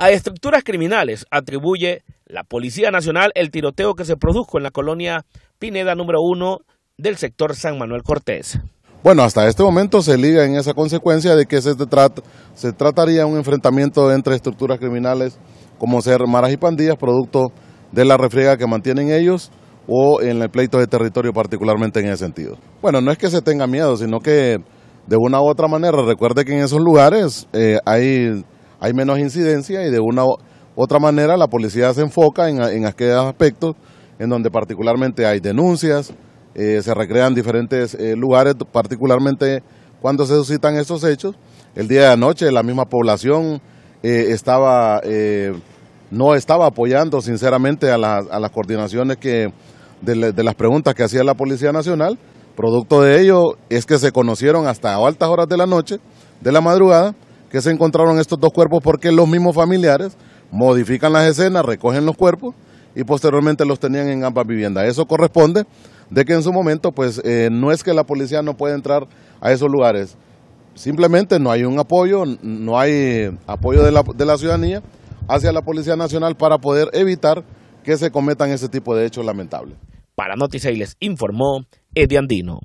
a estructuras criminales atribuye la Policía Nacional el tiroteo que se produjo en la colonia Pineda número 1 del sector San Manuel Cortés. Bueno, hasta este momento se liga en esa consecuencia de que se, se trataría un enfrentamiento entre estructuras criminales como ser maras y pandillas, producto de la refriega que mantienen ellos o en el pleito de territorio particularmente en ese sentido. Bueno, no es que se tenga miedo, sino que de una u otra manera, recuerde que en esos lugares eh, hay hay menos incidencia y de una u otra manera la policía se enfoca en, aquellos aspectos en donde particularmente hay denuncias, eh, se recrean diferentes eh, lugares, particularmente cuando se suscitan estos hechos. El día de anoche la misma población eh, estaba, no estaba apoyando sinceramente a, las coordinaciones que, de, de, las preguntas que hacía la Policía Nacional. Producto de ello es que se conocieron hasta altas horas de la noche, de la madrugada, que se encontraron estos dos cuerpos porque los mismos familiares modifican las escenas, recogen los cuerpos y posteriormente los tenían en ambas viviendas. Eso corresponde de que en su momento, pues eh, no es que la policía no pueda entrar a esos lugares, simplemente no hay un apoyo, no hay eh, apoyo de la, ciudadanía hacia la Policía Nacional para poder evitar que se cometan ese tipo de hechos lamentables. Para Noticias les informó Eddie Andino.